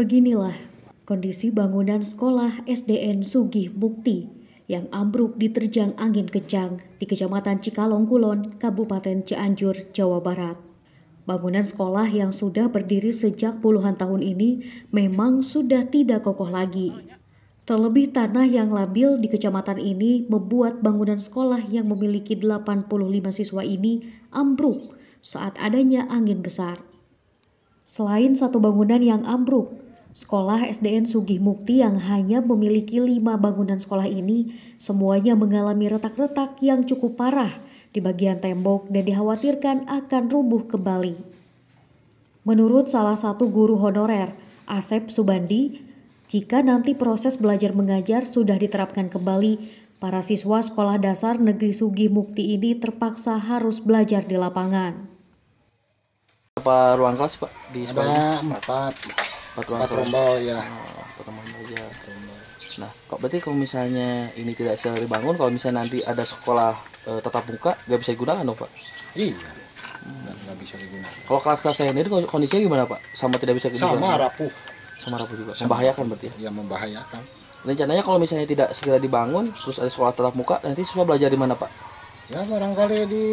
Beginilah kondisi bangunan sekolah SDN Sugih Mukti yang ambruk diterjang angin kencang di Kecamatan Cikalong Kulon, Kabupaten Cianjur, Jawa Barat. Bangunan sekolah yang sudah berdiri sejak puluhan tahun ini memang sudah tidak kokoh lagi. Terlebih tanah yang labil di kecamatan ini membuat bangunan sekolah yang memiliki 85 siswa ini ambruk saat adanya angin besar. Selain satu bangunan yang ambruk, Sekolah SDN Sugih Mukti yang hanya memiliki lima bangunan sekolah ini semuanya mengalami retak-retak yang cukup parah di bagian tembok dan dikhawatirkan akan rubuh kembali. Menurut salah satu guru honorer, Asep Subandi, jika nanti proses belajar mengajar sudah diterapkan kembali, para siswa sekolah dasar negeri Sugih Mukti ini terpaksa harus belajar di lapangan. Berapa ruang kelas Pak di sekolah? Ada empat. Patron, Patron Ball ya. Oh, Patron Ball Nah, kok berarti kalau misalnya ini tidak bisa dibangun, kalau misalnya nanti ada sekolah e, eh, tetap buka nggak bisa digunakan dong pak? Iya, hmm. nggak hmm. bisa digunakan. Kalau kelas-kelas saya ini kondisinya gimana pak? Sama tidak bisa digunakan? Sama rapuh. Sama rapuh juga. Sama membahayakan rapuh. berarti? Ya, ya membahayakan. Rencananya kalau misalnya tidak segera dibangun, terus ada sekolah tetap muka, nanti semua belajar di mana pak? Ya barangkali di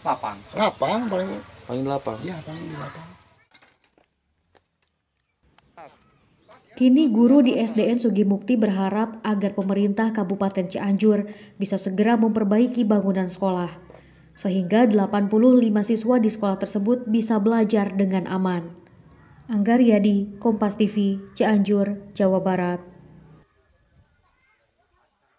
lapang. Lapang paling. Paling lapang. Iya paling di lapang. Kini guru di SDN Sugimukti berharap agar pemerintah Kabupaten Cianjur bisa segera memperbaiki bangunan sekolah, sehingga 85 siswa di sekolah tersebut bisa belajar dengan aman. Anggar Yadi, Kompas TV, Cianjur, Jawa Barat.